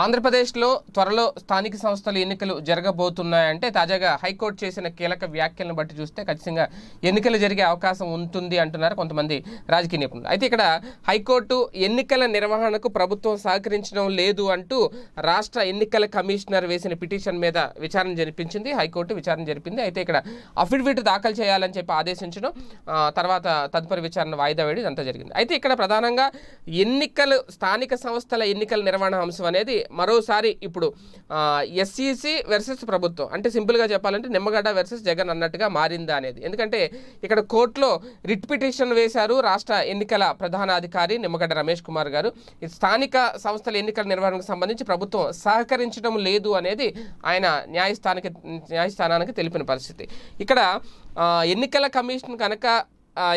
ఆంధ్రప్రదేశ్లో త్వరలో స్థానిక సంస్థల ఎన్నికలు జరగబోతున్నాయంటే తాజాగా హైకోర్టు చేసిన కీలక వ్యాఖ్యలను బట్టి చూస్తే ఖచ్చితంగా ఎన్నికలు జరిగే అవకాశం ఉంటుంది అంటున్నారు కొంతమంది రాజకీయ నిపుణులు అయితే ఇక్కడ హైకోర్టు ఎన్నికల నిర్వహణకు ప్రభుత్వం సహకరించడం లేదు అంటూ రాష్ట్ర ఎన్నికల కమిషనర్ వేసిన పిటిషన్ మీద విచారణ జరిపించింది హైకోర్టు విచారణ జరిపింది అయితే ఇక్కడ అఫిడవిట్ దాఖలు చేయాలని చెప్పి ఆదేశించడం తర్వాత తదుపరి విచారణ వాయిదా వేయడం ఇదంతా జరిగింది అయితే ఇక్కడ ప్రధానంగా ఎన్నికలు స్థానిక సంస్థల ఎన్నికల నిర్వహణ అంశం అనేది మరోసారి ఇప్పుడు ఎస్ఈసి వెర్సెస్ e ప్రభుత్వం అంటే సింపుల్గా చెప్పాలంటే నిమ్మగడ్డ వెర్సెస్ జగన్ అన్నట్టుగా మారిందా అనేది ఎందుకంటే ఇక్కడ కోర్టులో రిట్ పిటిషన్ వేశారు రాష్ట్ర ఎన్నికల ప్రధానాధికారి నిమ్మగడ్డ రమేష్ కుమార్ గారు స్థానిక సంస్థల ఎన్నికల నిర్వహణకు సంబంధించి ప్రభుత్వం సహకరించడం లేదు అనేది ఆయన న్యాయస్థానానికి న్యాయస్థానానికి తెలిపిన పరిస్థితి ఇక్కడ ఎన్నికల కమిషన్ కనుక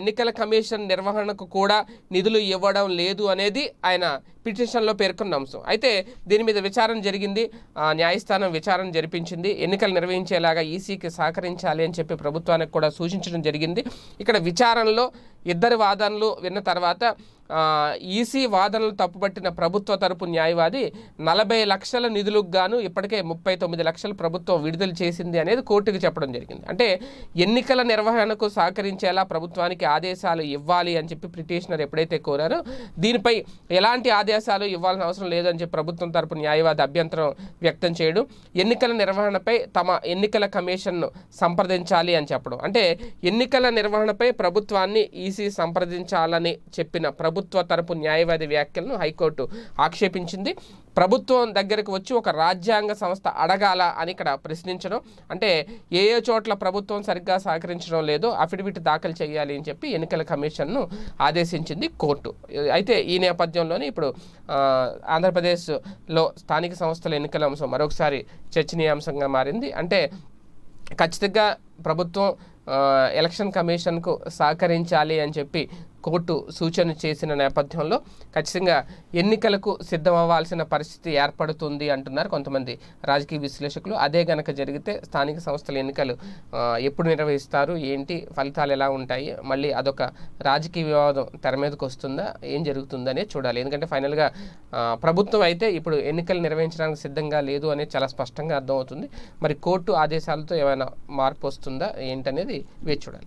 ఎన్నికల కమిషన్ నిర్వహణకు కూడా నిధులు ఇవ్వడం లేదు అనేది ఆయన పిటిషన్లో పేర్కొన్న అంశం అయితే దీని మీద విచారణ జరిగింది న్యాయస్థానం విచారణ జరిపించింది ఎన్నికలు నిర్వహించేలాగా ఈసీకి సహకరించాలి అని చెప్పి ప్రభుత్వానికి కూడా సూచించడం జరిగింది ఇక్కడ విచారణలో ఇద్దరు వాదనలు విన్న తర్వాత ఈసీ వాదనలు తప్పుపట్టిన ప్రభుత్వ తరపు న్యాయవాది నలభై లక్షల నిధులకు గాను ఇప్పటికే ముప్పై తొమ్మిది లక్షలు ప్రభుత్వం విడుదల చేసింది అనేది కోర్టుకు చెప్పడం జరిగింది అంటే ఎన్నికల నిర్వహణకు సహకరించేలా ప్రభుత్వానికి ఆదేశాలు ఇవ్వాలి అని చెప్పి పిటిషనర్ ఎప్పుడైతే కోరారో దీనిపై ఎలాంటి ఆదేశాలు ఆదేశాలు ఇవ్వాల్సిన అవసరం లేదని చెప్పి ప్రభుత్వం తరపు న్యాయవాది అభ్యంతరం వ్యక్తం చేయడం ఎన్నికల నిర్వహణపై తమ ఎన్నికల కమిషన్ను సంప్రదించాలి అని చెప్పడం అంటే ఎన్నికల నిర్వహణపై ప్రభుత్వాన్ని ఈసీ సంప్రదించాలని చెప్పిన ప్రభుత్వ తరపు న్యాయవాది వ్యాఖ్యలను హైకోర్టు ఆక్షేపించింది ప్రభుత్వం దగ్గరకు వచ్చి ఒక రాజ్యాంగ సంస్థ అడగాల అని ఇక్కడ ప్రశ్నించడం అంటే ఏ ఏ చోట్ల ప్రభుత్వం సరిగ్గా సహకరించడం లేదో అఫిడవిట్ దాఖలు చేయాలి అని చెప్పి ఎన్నికల కమిషన్ను ఆదేశించింది కోర్టు అయితే ఈ నేపథ్యంలోనే ఇప్పుడు ఆంధ్రప్రదేశ్లో స్థానిక సంస్థల ఎన్నికల అంశం మరొకసారి చర్చనీయాంశంగా మారింది అంటే ఖచ్చితంగా ప్రభుత్వం ఎలక్షన్ కమిషన్కు సహకరించాలి అని చెప్పి కోర్టు సూచన చేసిన నేపథ్యంలో ఖచ్చితంగా ఎన్నికలకు సిద్ధమవ్వాల్సిన పరిస్థితి ఏర్పడుతుంది అంటున్నారు కొంతమంది రాజకీయ విశ్లేషకులు అదే గనక జరిగితే స్థానిక సంస్థల ఎన్నికలు ఎప్పుడు నిర్వహిస్తారు ఏంటి ఫలితాలు ఎలా ఉంటాయి మళ్ళీ అదొక రాజకీయ వివాదం తెర మీదకి వస్తుందా ఏం జరుగుతుందనే చూడాలి ఎందుకంటే ఫైనల్గా ప్రభుత్వం అయితే ఇప్పుడు ఎన్నికలు నిర్వహించడానికి సిద్ధంగా లేదు అనేది చాలా స్పష్టంగా అర్థమవుతుంది మరి కోర్టు ఆదేశాలతో ఏమైనా మార్పు వస్తుందా ఏంటనేది వేచి చూడాలి